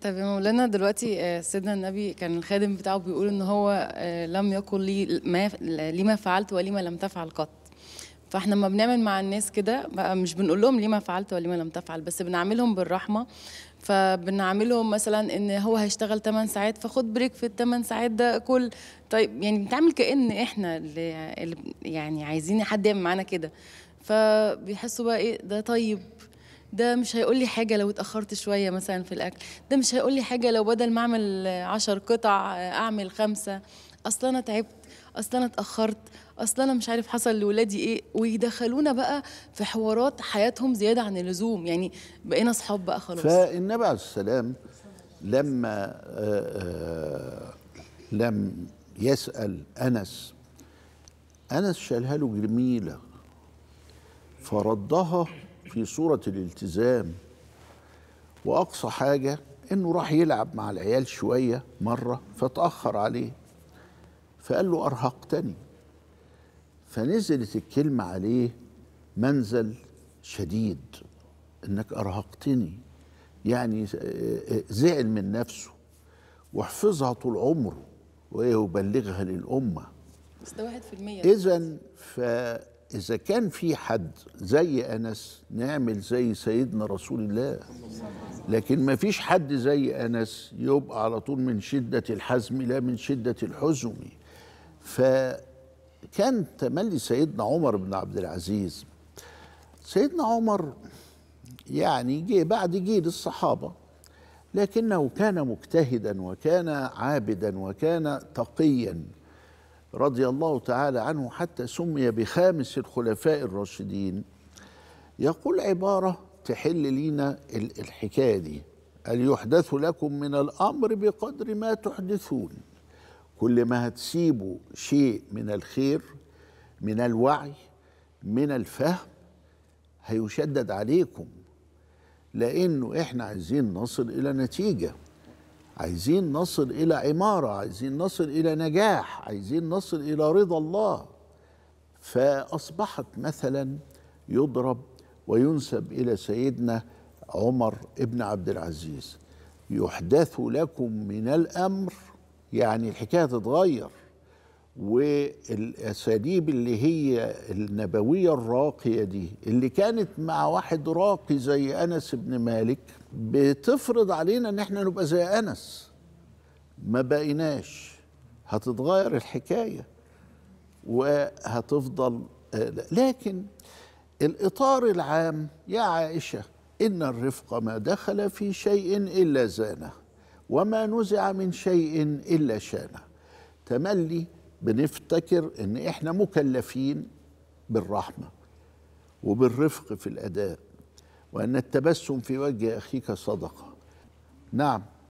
طيب آه، يا مولانا دلوقتي آه، سيدنا النبي كان الخادم بتاعه بيقول ان هو آه، لم يقل لي ما لما فعلت ولما لم تفعل قط فاحنا لما بنعمل مع الناس كده بقى مش بنقول لهم لما فعلت ولما لم تفعل بس بنعاملهم بالرحمه فبنعاملهم مثلا ان هو هيشتغل 8 ساعات فخد بريك في ال 8 ساعات ده كل طيب يعني بنتعامل كان احنا اللي يعني عايزين حد يعمل معانا كده فبيحسوا بقى ايه ده طيب ده مش هيقول لي حاجه لو اتاخرت شويه مثلا في الاكل ده مش هيقول لي حاجه لو بدل ما اعمل عشر قطع اعمل خمسه اصل انا تعبت اصل انا اتاخرت اصل انا مش عارف حصل لولادي ايه ويدخلونا بقى في حوارات حياتهم زياده عن اللزوم يعني بقينا اصحاب بقى خلاص فالنبي عليه السلام لما آه، آه، لم يسال انس انس شالها له جميله فردها في صورة الالتزام وأقصى حاجة إنه راح يلعب مع العيال شوية مرة فتأخر عليه فقال له أرهقتني فنزلت الكلمة عليه منزل شديد إنك أرهقتني يعني آه، آه، زعل من نفسه وحفظها طول عمره ويبلغها للأمة بس ده واحد في المية إذا ف إذا كان في حد زي أنس نعمل زي سيدنا رسول الله لكن ما فيش حد زي أنس يبقى على طول من شدة الحزم لا من شدة الحزم فكان تملي سيدنا عمر بن عبد العزيز سيدنا عمر يعني جه بعد جيل الصحابة لكنه كان مجتهدا وكان عابدا وكان تقيا رضي الله تعالى عنه حتى سمي بخامس الخلفاء الراشدين يقول عبارة تحل لينا الحكاية دي قال يحدث لكم من الأمر بقدر ما تحدثون كل ما هتسيبوا شيء من الخير من الوعي من الفهم هيشدد عليكم لأنه إحنا عايزين نصل إلى نتيجة عايزين نصل الى عماره عايزين نصل الى نجاح عايزين نصل الى رضا الله فاصبحت مثلا يضرب وينسب الى سيدنا عمر ابن عبد العزيز يحدث لكم من الامر يعني الحكايه تتغير والاساليب اللي هي النبويه الراقيه دي اللي كانت مع واحد راقي زي انس بن مالك بتفرض علينا ان احنا نبقى زي انس ما بقيناش هتتغير الحكايه وهتفضل لكن الاطار العام يا عائشه ان الرفق ما دخل في شيء الا زانه وما نزع من شيء الا شانه تملي بنفتكر ان احنا مكلفين بالرحمه وبالرفق في الاداء وان التبسم في وجه اخيك صدقه نعم